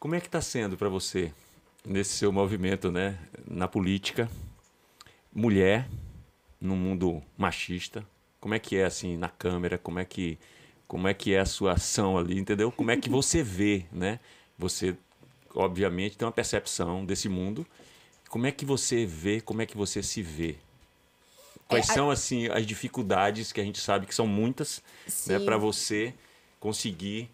Como é que está sendo para você nesse seu movimento, né, na política, mulher no mundo machista? Como é que é assim na câmera? Como é que como é que é a sua ação ali, entendeu? Como é que você vê, né? Você obviamente tem uma percepção desse mundo. Como é que você vê? Como é que você se vê? Quais é, são assim as dificuldades que a gente sabe que são muitas, né, Sim. né, para você conseguir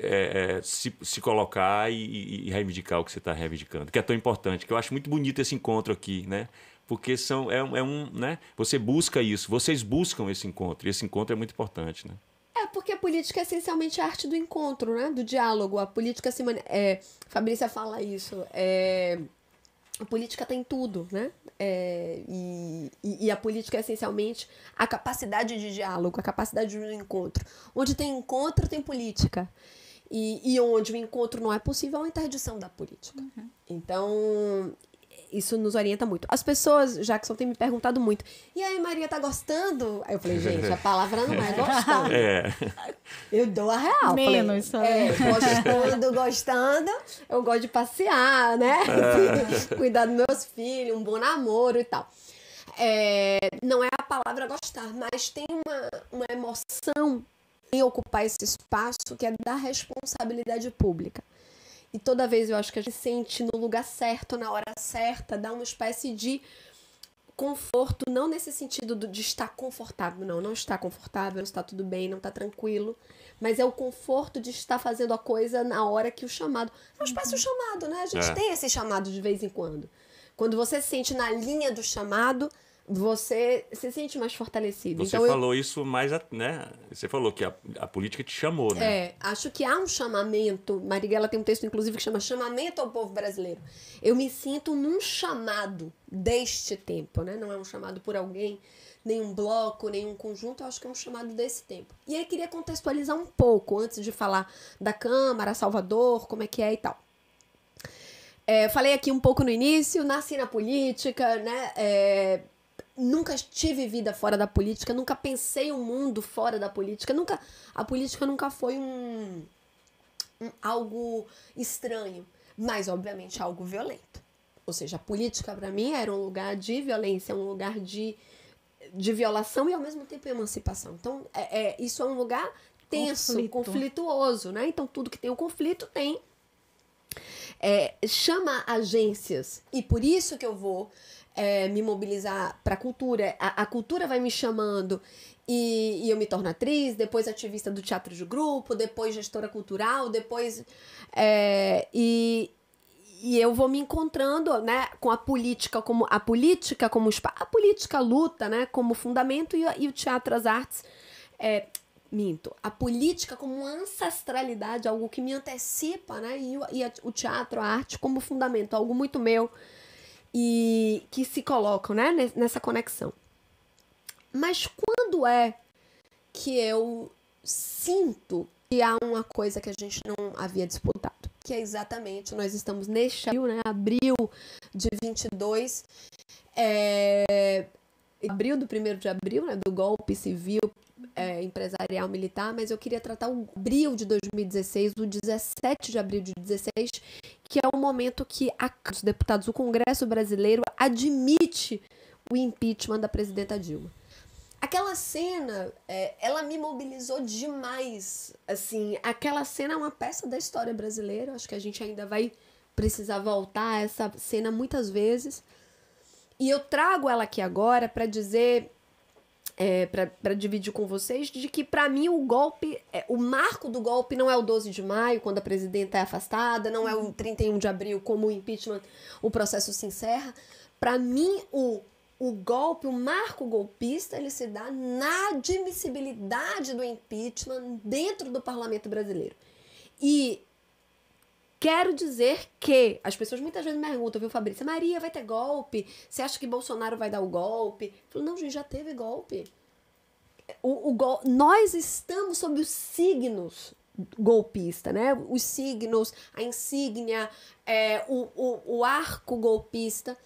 é, é, se, se, colocar e, e, reivindicar o que você está reivindicando, que é tão importante, que eu acho muito bonito esse encontro aqui, né? Porque são, é, é um, né? Você busca isso, vocês buscam esse encontro, e esse encontro é muito importante, né? É, porque a política é essencialmente a arte do encontro, né? Do diálogo. A política se. Mane... É, Fabrícia fala isso. É... A política tem tudo, né? É, e, e, a política é essencialmente a capacidade de diálogo, a capacidade de encontro. Onde tem encontro, tem política e, e onde o encontro não é possível, é a interdição da política. Uhum. Então, isso nos orienta muito. As pessoas, Jackson, tem me perguntado muito. E aí, Maria, tá gostando? Aí eu falei, gente, a palavra não é gostando. É. Eu dou a real. Menos, falei, tá só. É, gostando, gostando, eu gosto de passear, né? É. Cuidar dos meus filhos, um bom namoro e tal. É, não é a palavra gostar, mas tem uma, uma emoção em ocupar esse espaço que é da responsabilidade pública. E toda vez eu acho que a gente sente no lugar certo, na hora certa, dá uma espécie de conforto, não nesse sentido de estar confortável, não, não está confortável, não está tudo bem, não está tranquilo, mas é o conforto de estar fazendo a coisa na hora que o chamado. É uma espécie de uhum. chamado, né? A gente é. tem esse chamado de vez em quando. Quando você se sente na linha do chamado, você se sente mais fortalecido. Você então, falou eu... isso mais, né? Você falou que a, a, política te chamou, né? É, acho que há um chamamento. Marighella tem um texto, inclusive, que chama Chamamento ao Povo Brasileiro. Eu me sinto num chamado deste tempo, né? Não é um chamado por alguém, nenhum bloco, nenhum conjunto. Eu acho que é um chamado desse tempo. E aí queria contextualizar um pouco, antes de falar da Câmara, Salvador, como é que é e tal. É, falei aqui um pouco no início, nasci na política, né? É, nunca tive vida fora da política, nunca pensei o um mundo fora da política, nunca a política nunca foi um, um, algo estranho, mas obviamente algo violento. Ou seja, a política para mim era um lugar de violência, um lugar de, de violação e ao mesmo tempo emancipação. Então, é, é isso é um lugar tenso, Conflito. conflituoso, né? Então, tudo que tem o um conflito tem é, chama agências e por isso que eu vou é, me mobilizar para a cultura. A cultura vai me chamando e, e, eu me torno atriz, depois ativista do teatro de grupo, depois gestora cultural, depois é, e e eu vou me encontrando, né, com a política como a política como a política luta, né, como fundamento e, e o teatro as artes é, minto, a política como uma ancestralidade, algo que me antecipa, né? E, e a, o teatro, a arte como fundamento, algo muito meu e que se colocam, né? Nessa conexão. Mas quando é que eu sinto que há uma coisa que a gente não havia disputado? Que é exatamente, nós estamos neste abril, né? Abril de 22, é, eh, abril do primeiro de abril, né, do golpe civil é, empresarial militar, mas eu queria tratar o abril de 2016, o 17 de abril de 2016, que é o momento que a, os deputados o Congresso brasileiro admite o impeachment da presidenta Dilma. Aquela cena, é, ela me mobilizou demais. Assim, aquela cena é uma peça da história brasileira. Acho que a gente ainda vai precisar voltar a essa cena muitas vezes. E eu trago ela aqui agora para dizer é, para dividir com vocês de que para mim o golpe, é, o marco do golpe não é o 12 de maio, quando a presidenta é afastada, não é o 31 de abril, como o impeachment, o processo se encerra. Para mim o o golpe, o marco golpista, ele se dá na admissibilidade do impeachment dentro do parlamento brasileiro. E Quero dizer que as pessoas muitas vezes me perguntam, viu, Fabrícia? Maria, vai ter golpe? Você acha que Bolsonaro vai dar o golpe? Eu falo, não, gente, já teve golpe. O, o gol... Nós estamos sob os signos golpista, né? Os signos, a insígnia, é, o, o, o arco golpista.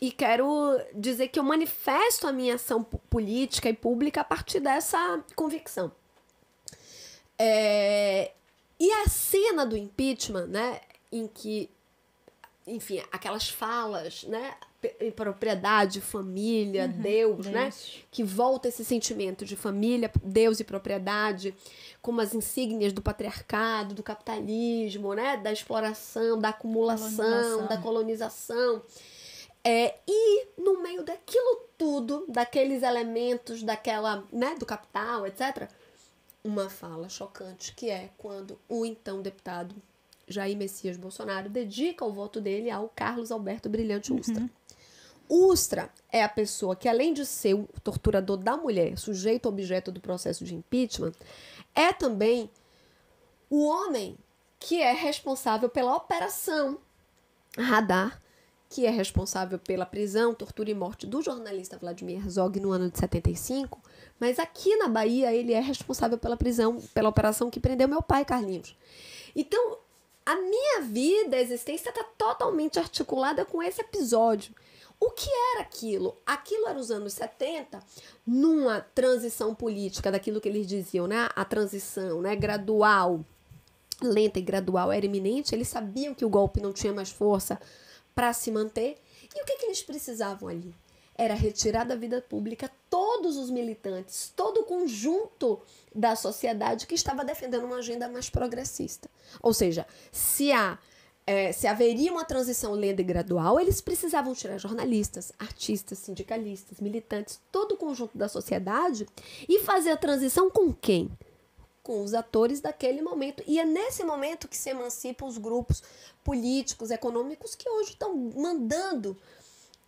E quero dizer que eu manifesto a minha ação política e pública a partir dessa convicção. É, e a cena do impeachment, né, em que, enfim, aquelas falas, né, propriedade, família, uhum, Deus, né, Deus, né, que volta esse sentimento de família, Deus e propriedade, como as insígnias do patriarcado, do capitalismo, né, da exploração, da acumulação, colonização. da colonização. É, e no meio daquilo tudo, daqueles elementos, daquela, né, do capital, etc., uma fala chocante, que é quando o então deputado Jair Messias Bolsonaro dedica o voto dele ao Carlos Alberto Brilhante uhum. Ustra. Uhum. Ustra é a pessoa que, além de ser o torturador da mulher, sujeito objeto do processo de impeachment, é também o homem que é responsável pela operação radar que é responsável pela prisão, tortura e morte do jornalista Vladimir Herzog no ano de 75, mas aqui na Bahia ele é responsável pela prisão, pela operação que prendeu meu pai, Carlinhos. Então, a minha vida, a existência está totalmente articulada com esse episódio. O que era aquilo? Aquilo era os anos 70, numa transição política, daquilo que eles diziam, né? A transição, né, gradual, lenta e gradual era iminente. Eles sabiam que o golpe não tinha mais força para se manter. E o que, que eles precisavam ali? Era retirar da vida pública todos os militantes, todo o conjunto da sociedade que estava defendendo uma agenda mais progressista. Ou seja, se há é, se haveria uma transição lenta e gradual, eles precisavam tirar jornalistas, artistas, sindicalistas, militantes, todo o conjunto da sociedade e fazer a transição com quem? com os atores daquele momento. E é nesse momento que se emancipam os grupos políticos, econômicos que hoje estão mandando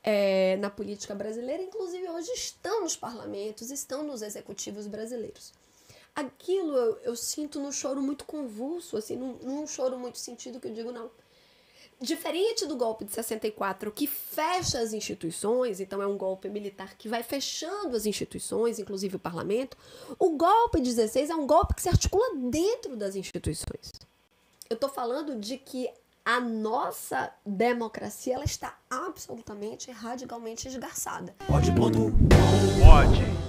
é, na política brasileira, inclusive hoje estão nos parlamentos, estão nos executivos brasileiros. Aquilo eu, eu sinto num choro muito convulso, assim, num, num choro muito sentido que eu digo, não Diferente do golpe de 64, que fecha as instituições, então é um golpe militar que vai fechando as instituições, inclusive o parlamento, o golpe 16 é um golpe que se articula dentro das instituições. Eu estou falando de que a nossa democracia ela está absolutamente, radicalmente esgarçada. Pode, pode, Pode.